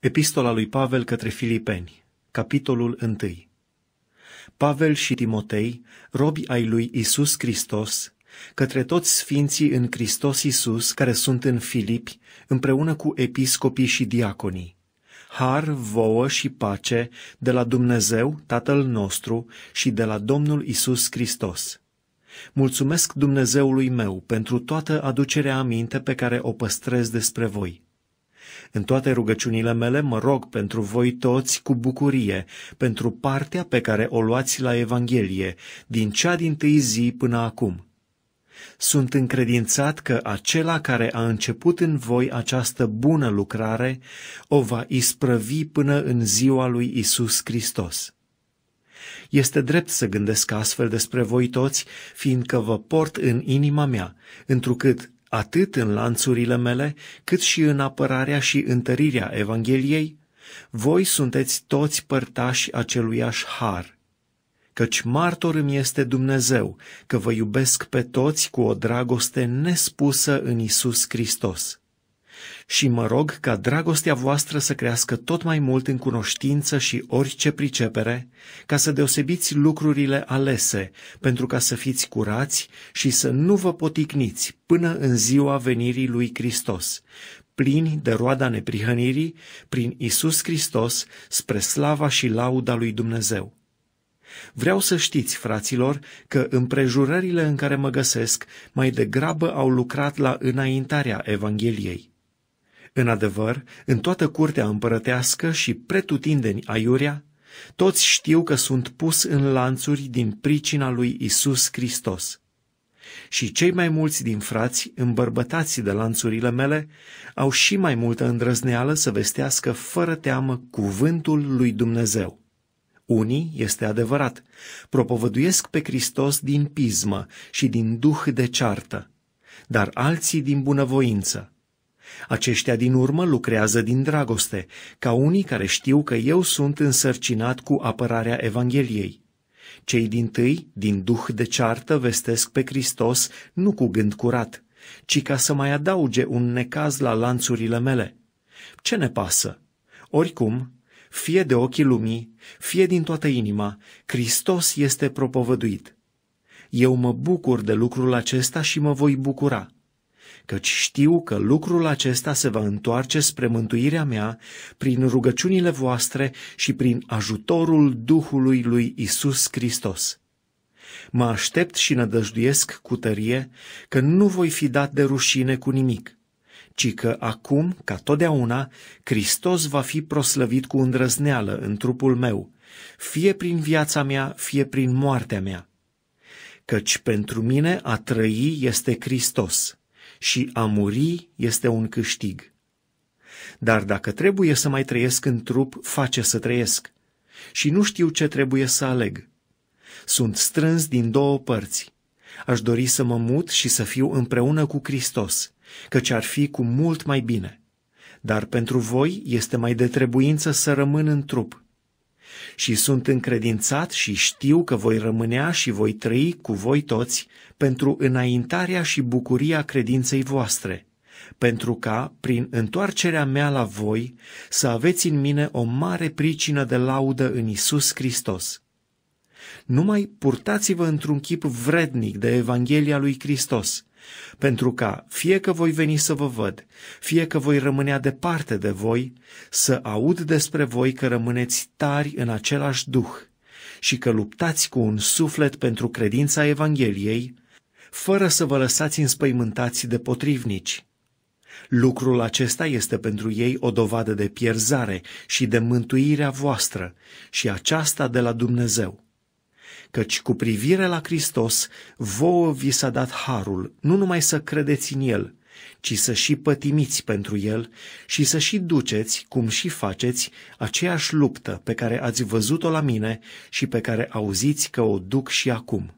Epistola lui Pavel către Filipeni, capitolul 1 Pavel și Timotei, robi ai lui Isus Hristos, către toți sfinții în Hristos Isus care sunt în Filipi, împreună cu episcopii și diaconii. Har, vouă și pace de la Dumnezeu, Tatăl nostru, și de la Domnul Isus Hristos. Mulțumesc Dumnezeului meu pentru toată aducerea aminte pe care o păstrez despre voi în toate rugăciunile mele mă rog pentru voi toți cu bucurie, pentru partea pe care o luați la Evanghelie, din cea din tâi zi până acum. Sunt încredințat că acela care a început în voi această bună lucrare o va isprăvi până în ziua lui Isus Hristos. Este drept să gândesc astfel despre voi toți, fiindcă vă port în inima mea, întrucât atât în lanțurile mele, cât și în apărarea și întărirea Evangheliei, voi sunteți toți părtași aceluiași har. Căci martor îmi este Dumnezeu că vă iubesc pe toți cu o dragoste nespusă în Isus Hristos și mă rog ca dragostea voastră să crească tot mai mult în cunoștință și orice pricepere, ca să deosebiți lucrurile alese, pentru ca să fiți curați și să nu vă poticniți până în ziua venirii lui Hristos, plini de roada neprihănirii prin Isus Hristos spre slava și lauda lui Dumnezeu. Vreau să știți, fraților, că împrejurările în care mă găsesc mai degrabă au lucrat la înaintarea Evangheliei. În adevăr, în toată curtea împărătească și pretutindeni aiurea, toți știu că sunt pus în lanțuri din pricina lui Isus Hristos. Și cei mai mulți din frați, îmbărbătați de lanțurile mele, au și mai multă îndrăzneală să vestească fără teamă cuvântul lui Dumnezeu. Unii, este adevărat, propovăduiesc pe Hristos din pismă și din duh de ceartă, dar alții din bunăvoință, aceștia din urmă lucrează din dragoste, ca unii care știu că eu sunt însărcinat cu apărarea Evangheliei. Cei din tâi, din duh de ceartă, vestesc pe Hristos nu cu gând curat, ci ca să mai adauge un necaz la lanțurile mele. Ce ne pasă? Oricum, fie de ochii lumii, fie din toată inima, Hristos este propovăduit. Eu mă bucur de lucrul acesta și mă voi bucura căci știu că lucrul acesta se va întoarce spre mântuirea mea prin rugăciunile voastre și prin ajutorul Duhului lui Isus Hristos. Mă aștept și nădăjduiesc cu tărie că nu voi fi dat de rușine cu nimic, ci că acum, ca totdeauna, Hristos va fi proslăvit cu îndrăzneală în trupul meu, fie prin viața mea, fie prin moartea mea. Căci pentru mine a trăi este Hristos și a muri este un câștig. Dar dacă trebuie să mai trăiesc în trup, face să trăiesc. Și nu știu ce trebuie să aleg. Sunt strâns din două părți. Aș dori să mă mut și să fiu împreună cu Hristos, căci ar fi cu mult mai bine. Dar pentru voi este mai de trebuință să rămân în trup și sunt încredințat și știu că voi rămânea și voi trăi cu voi toți pentru înaintarea și bucuria credinței voastre, pentru ca, prin întoarcerea mea la voi, să aveți în mine o mare pricină de laudă în Isus Hristos. Numai purtați-vă într-un chip vrednic de Evanghelia lui Hristos, pentru ca, fie că voi veni să vă văd, fie că voi rămânea departe de voi, să aud despre voi că rămâneți tari în același duh și că luptați cu un suflet pentru credința Evangheliei, fără să vă lăsați înspăimântați de potrivnici. Lucrul acesta este pentru ei o dovadă de pierzare și de mântuirea voastră și aceasta de la Dumnezeu căci cu privire la Hristos, vouă vi s-a dat harul, nu numai să credeți în El, ci să și pătimiți pentru El și să și duceți, cum și faceți, aceeași luptă pe care ați văzut-o la mine și pe care auziți că o duc și acum.